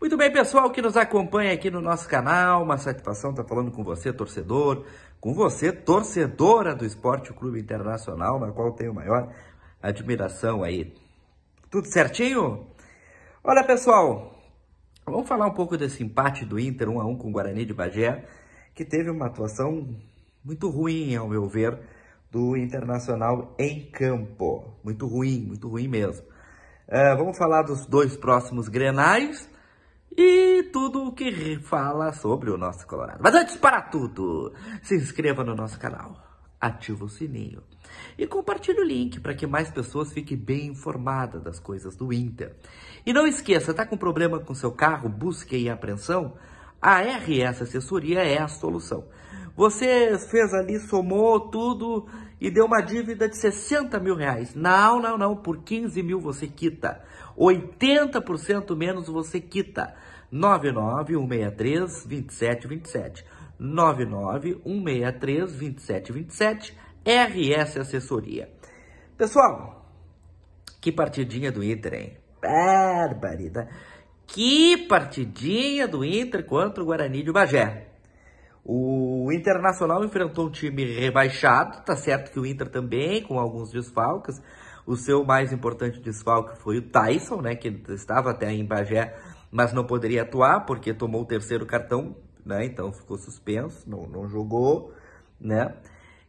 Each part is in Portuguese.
Muito bem, pessoal que nos acompanha aqui no nosso canal, uma satisfação estar falando com você, torcedor, com você, torcedora do Esporte Clube Internacional, na qual tenho maior admiração aí. Tudo certinho? Olha, pessoal, vamos falar um pouco desse empate do Inter 1 a 1 com o Guarani de Bagé, que teve uma atuação muito ruim, ao meu ver, do Internacional em campo. Muito ruim, muito ruim mesmo. Uh, vamos falar dos dois próximos Grenais e tudo o que fala sobre o nosso Colorado. Mas antes para tudo, se inscreva no nosso canal, ativa o sininho e compartilhe o link para que mais pessoas fiquem bem informadas das coisas do Inter. E não esqueça, está com problema com seu carro, busque e apreensão? A RS Assessoria é a solução. Você fez ali, somou tudo e deu uma dívida de 60 mil reais. Não, não, não, por 15 mil você quita. 80% menos você quita. 99163-2727. 99163-2727. RS Assessoria. Pessoal, que partidinha do Inter, hein? Barbaridade. Que partidinha do Inter contra o Guarani de Bagé. O Internacional enfrentou um time rebaixado, tá certo que o Inter também, com alguns desfalques. O seu mais importante desfalque foi o Tyson, né, que estava até em Bagé, mas não poderia atuar porque tomou o terceiro cartão, né, então ficou suspenso, não, não jogou, né.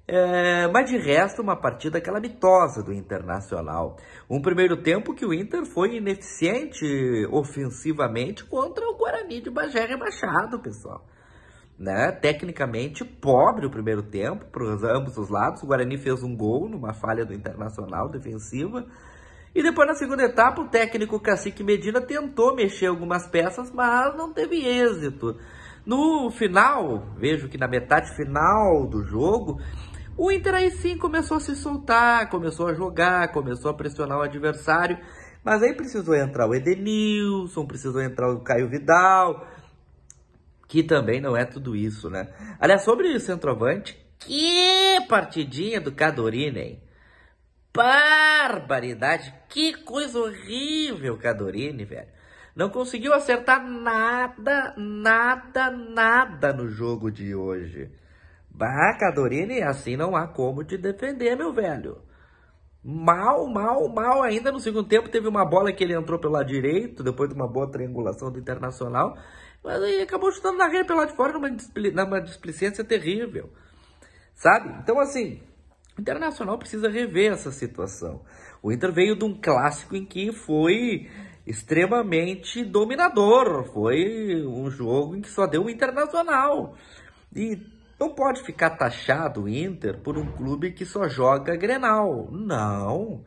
É, mas de resto, uma partida calamitosa do Internacional. Um primeiro tempo que o Inter foi ineficiente ofensivamente contra o Guarani de Bagé rebaixado, pessoal né? Tecnicamente pobre o primeiro tempo para ambos os lados. O Guarani fez um gol numa falha do Internacional defensiva. E depois na segunda etapa o técnico Cacique Medina tentou mexer algumas peças, mas não teve êxito. No final, vejo que na metade final do jogo, o Inter aí sim começou a se soltar, começou a jogar, começou a pressionar o adversário. Mas aí precisou entrar o Edenilson, precisou entrar o Caio Vidal, que também não é tudo isso, né? Aliás, sobre o centroavante, que partidinha do Cadorini, hein? Barbaridade, que coisa horrível, Cadorini, velho. Não conseguiu acertar nada, nada, nada no jogo de hoje. Bah, Cadorini, assim não há como te defender, meu velho. Mal, mal, mal. Ainda no segundo tempo teve uma bola que ele entrou pelo lado direito, depois de uma boa triangulação do Internacional. Mas aí acabou chutando na rede pelo lado de fora numa, displi numa displicência terrível. Sabe? Então, assim, o Internacional precisa rever essa situação. O Inter veio de um clássico em que foi extremamente dominador. Foi um jogo em que só deu o um Internacional. E não pode ficar taxado o Inter por um clube que só joga Grenal. Não.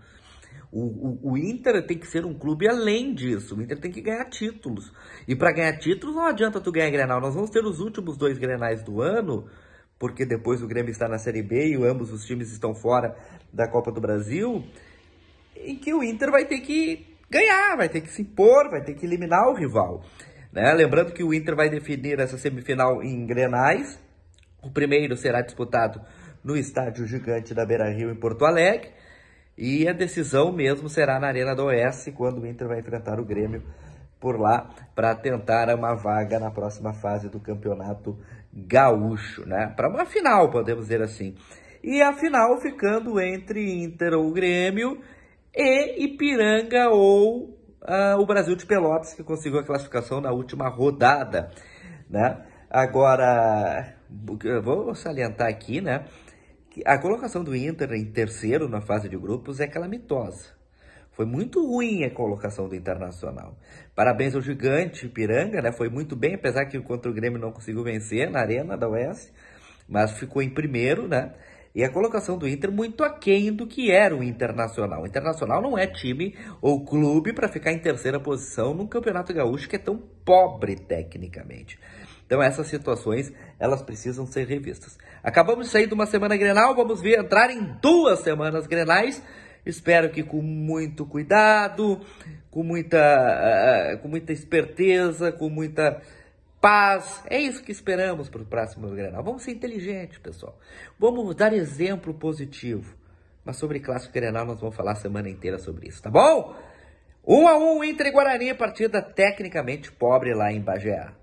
O, o, o, Inter tem que ser um clube além disso. O Inter tem que ganhar títulos. E para ganhar títulos não adianta tu ganhar Grenal. Nós vamos ter os últimos dois Grenais do ano, porque depois o Grêmio está na Série B e ambos os times estão fora da Copa do Brasil, em que o Inter vai ter que ganhar, vai ter que se impor, vai ter que eliminar o rival. Né? Lembrando que o Inter vai definir essa semifinal em Grenais. O primeiro será disputado no estádio gigante da Beira Rio, em Porto Alegre. E a decisão mesmo será na Arena do Oeste, quando o Inter vai enfrentar o Grêmio por lá para tentar uma vaga na próxima fase do Campeonato Gaúcho, né? Para uma final, podemos dizer assim. E a final ficando entre Inter ou Grêmio e Ipiranga ou uh, o Brasil de Pelotas, que conseguiu a classificação na última rodada, né? Agora, vou salientar aqui, né? a colocação do Inter em terceiro na fase de grupos é calamitosa. Foi muito ruim a colocação do Internacional. Parabéns ao gigante Piranga, né? Foi muito bem, apesar que contra o Grêmio não conseguiu vencer na Arena da Oeste, mas ficou em primeiro, né? E a colocação do Inter muito aquém do que era o Internacional. O Internacional não é time ou clube para ficar em terceira posição num campeonato gaúcho que é tão pobre tecnicamente. Então essas situações, elas precisam ser revistas. Acabamos de sair de uma semana Grenal, vamos ver entrar em duas semanas Grenais. Espero que com muito cuidado, com muita, eh, com muita esperteza, com muita paz. É isso que esperamos para o próximo Grenal. Vamos ser inteligentes, pessoal. Vamos dar exemplo positivo. Mas sobre Clássico Grenal nós vamos falar a semana inteira sobre isso, tá bom? 1 um a 1 um, entre e Guarani, partida tecnicamente pobre lá em Bagé.